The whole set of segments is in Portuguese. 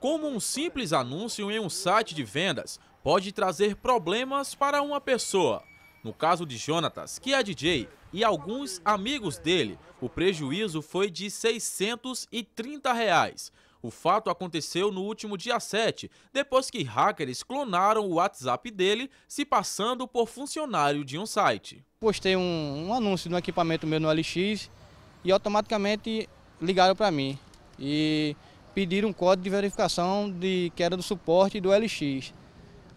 como um simples anúncio em um site de vendas pode trazer problemas para uma pessoa. No caso de Jonatas, que é DJ, e alguns amigos dele, o prejuízo foi de 630 reais. O fato aconteceu no último dia 7, depois que hackers clonaram o WhatsApp dele, se passando por funcionário de um site. Postei um, um anúncio no equipamento meu no LX e automaticamente ligaram para mim. E pedir um código de verificação de queda do suporte do LX.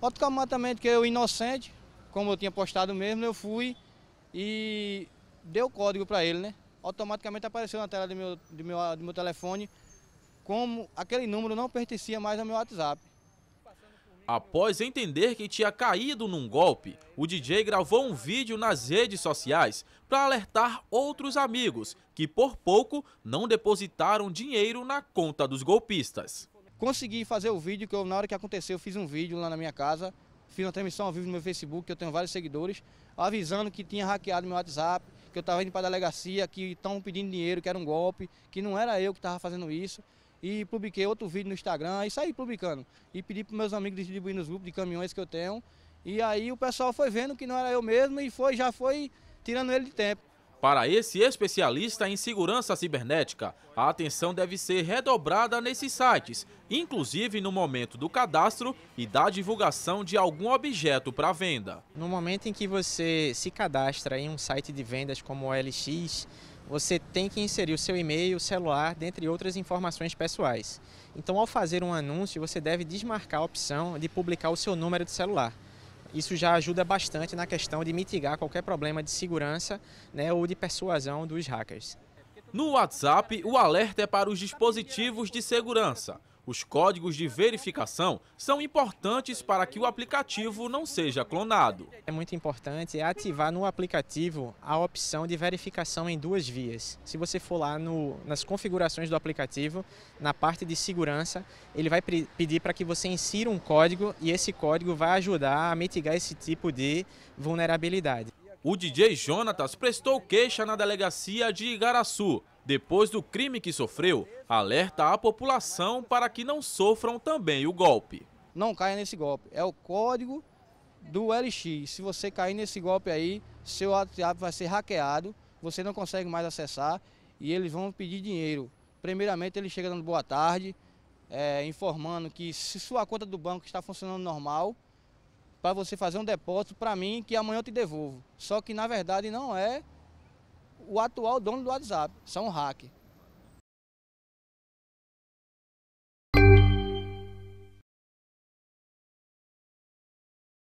Automaticamente que eu inocente, como eu tinha postado mesmo, eu fui e deu o código para ele, né? Automaticamente apareceu na tela do meu, do meu, do meu telefone como aquele número não pertencia mais ao meu WhatsApp. Após entender que tinha caído num golpe, o DJ gravou um vídeo nas redes sociais para alertar outros amigos que por pouco não depositaram dinheiro na conta dos golpistas. Consegui fazer o vídeo que eu, na hora que aconteceu, fiz um vídeo lá na minha casa, fiz uma transmissão ao vivo no meu Facebook, que eu tenho vários seguidores, avisando que tinha hackeado meu WhatsApp, que eu estava indo para a delegacia, que estão pedindo dinheiro, que era um golpe, que não era eu que estava fazendo isso e publiquei outro vídeo no Instagram e saí publicando. E pedi para meus amigos distribuir nos grupos de caminhões que eu tenho. E aí o pessoal foi vendo que não era eu mesmo e foi já foi tirando ele de tempo. Para esse especialista em segurança cibernética, a atenção deve ser redobrada nesses sites, inclusive no momento do cadastro e da divulgação de algum objeto para venda. No momento em que você se cadastra em um site de vendas como o LX, você tem que inserir o seu e-mail, celular, dentre outras informações pessoais. Então, ao fazer um anúncio, você deve desmarcar a opção de publicar o seu número de celular. Isso já ajuda bastante na questão de mitigar qualquer problema de segurança né, ou de persuasão dos hackers. No WhatsApp, o alerta é para os dispositivos de segurança os códigos de verificação são importantes para que o aplicativo não seja clonado. É muito importante ativar no aplicativo a opção de verificação em duas vias. Se você for lá no, nas configurações do aplicativo, na parte de segurança, ele vai pedir para que você insira um código e esse código vai ajudar a mitigar esse tipo de vulnerabilidade. O DJ Jonatas prestou queixa na delegacia de Igaraçu depois do crime que sofreu, alerta a população para que não sofram também o golpe. Não caia nesse golpe, é o código do LX. Se você cair nesse golpe aí, seu WhatsApp vai ser hackeado, você não consegue mais acessar e eles vão pedir dinheiro. Primeiramente, ele chega dando boa tarde, é, informando que se sua conta do banco está funcionando normal, para você fazer um depósito para mim que amanhã eu te devolvo. Só que na verdade não é o atual dono do WhatsApp, são hack.